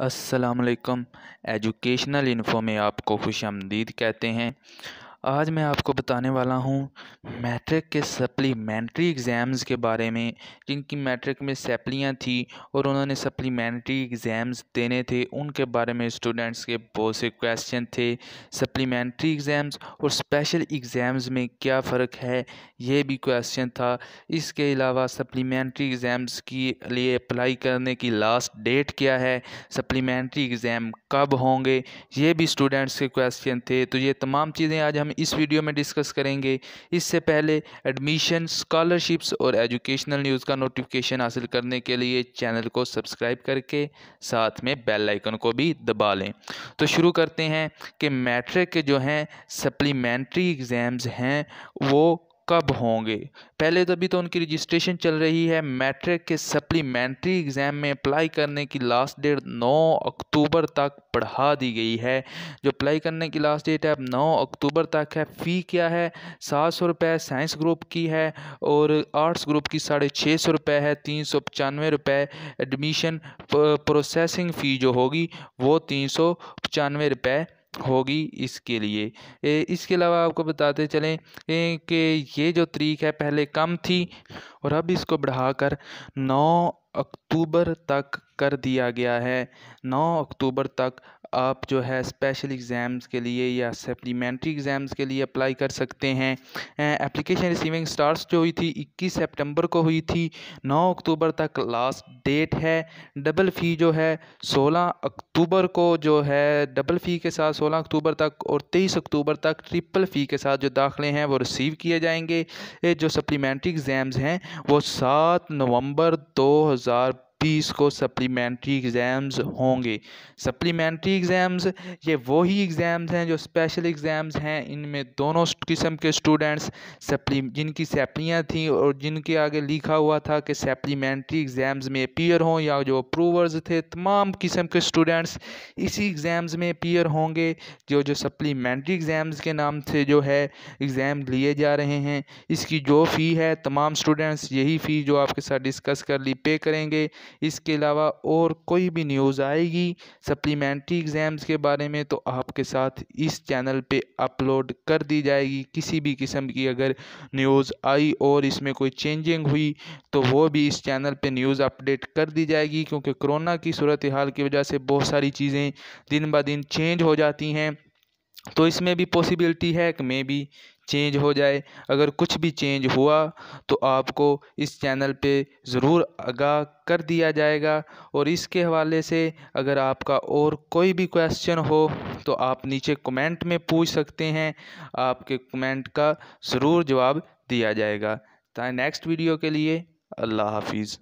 असलकम educational info में आपको खुश आमदीद कहते हैं आज मैं आपको बताने वाला हूँ मैट्रिक के सप्लीमेंट्री एग्ज़ाम्स के बारे में जिनकी मैट्रिक में सैपलियाँ थी और उन्होंने सप्लीमेंट्री एग्ज़ाम्स देने थे उनके बारे में स्टूडेंट्स के बहुत से क्वेश्चन थे सप्लीमेंट्री एग्ज़ाम्स और स्पेशल एग्ज़ाम्स में क्या फ़र्क है ये भी क्वेश्चन था इसके अलावा सप्लीमेंट्री एग्ज़ाम्स के लिए अप्लाई करने की लास्ट डेट क्या है सप्लीमेंट्री एग्ज़ाम कब होंगे ये भी स्टूडेंट्स के क्वेश्चन थे तो ये तमाम चीज़ें आज हम इस वीडियो में डिस्कस करेंगे इससे पहले एडमिशन स्कॉलरशिप्स और एजुकेशनल न्यूज़ का नोटिफिकेशन हासिल करने के लिए चैनल को सब्सक्राइब करके साथ में बेल आइकन को भी दबा लें तो शुरू करते हैं कि मैट्रिक के जो हैं सप्लीमेंट्री एग्ज़ाम्स हैं वो कब होंगे पहले तभी तो, तो उनकी रजिस्ट्रेशन चल रही है मैट्रिक के सप्लीमेंट्री एग्ज़ाम में अप्लाई करने की लास्ट डेट 9 अक्टूबर तक बढ़ा दी गई है जो अप्लाई करने की लास्ट डेट है अब 9 अक्टूबर तक है फ़ी क्या है सात सौ रुपये साइंस ग्रुप की है और आर्ट्स ग्रुप की साढ़े छः सौ रुपये है तीन सौ पचानवे रुपये एडमिशन प्रोसेसिंग फ़ी जो होगी वो तीन सौ पचानवे रुपये होगी इसके लिए इसके अलावा आपको बताते चलें कि ये जो तरीक है पहले कम थी और अब इसको बढ़ाकर नौ अक्टूबर तक कर दिया गया है 9 अक्टूबर तक आप जो है स्पेशल एग्ज़ाम्स के लिए या सप्लीमेंट्री एग्ज़ाम्स के लिए अप्लाई कर सकते हैं एप्लीकेशन रिसीविंग स्टार्स जो हुई थी 21 सितंबर को हुई थी 9 अक्टूबर तक लास्ट डेट है डबल फ़ी जो है 16 अक्टूबर को जो है डबल फ़ी के साथ 16 अक्टूबर तक और 23 अक्टूबर तक ट्रिपल फ़ी के साथ जो दाखिले हैं वो रिसीव किए जाएंगे जो सप्लीमेंट्री एग्ज़ाम्स हैं वो सात नवम्बर दो तीस को सप्लीमेंट्री एग्ज़ाम्स होंगे सप्लीमेंट्री एग्ज़ाम्स ये वही एग्ज़ाम्स हैं जो स्पेशल एग्ज़ाम्स हैं इनमें दोनों किस्म के स्टूडेंट्स सप्ली जिनकी सैप्लियाँ थी और जिनके आगे लिखा हुआ था कि सप्लीमेंट्री एग्ज़ाम्स में अपीयर हों या जो अप्रूवर्स थे तमाम किस्म के स्टूडेंट्स इसी एग्ज़ाम्स में अपीयर होंगे जो जो सप्लीमेंट्री एग्ज़ाम्स के नाम से जो है एग्ज़ाम लिए जा रहे हैं इसकी जो फ़ी है तमाम स्टूडेंट्स यही फ़ी जो आपके साथ डिस्कस कर ली पे करेंगे इसके अलावा और कोई भी न्यूज़ आएगी सप्लीमेंट्री एग्ज़ाम्स के बारे में तो आपके साथ इस चैनल पे अपलोड कर दी जाएगी किसी भी किस्म की अगर न्यूज़ आई और इसमें कोई चेंजिंग हुई तो वो भी इस चैनल पे न्यूज़ अपडेट कर दी जाएगी क्योंकि कोरोना की सूरत हाल की वजह से बहुत सारी चीज़ें दिन ब दिन चेंज हो जाती हैं तो इसमें भी पॉसिबिलिटी है कि मे बी चेंज हो जाए अगर कुछ भी चेंज हुआ तो आपको इस चैनल पे ज़रूर आगाह कर दिया जाएगा और इसके हवाले से अगर आपका और कोई भी क्वेश्चन हो तो आप नीचे कमेंट में पूछ सकते हैं आपके कमेंट का ज़रूर जवाब दिया जाएगा नेक्स्ट वीडियो तो के लिए अल्लाह हाफिज़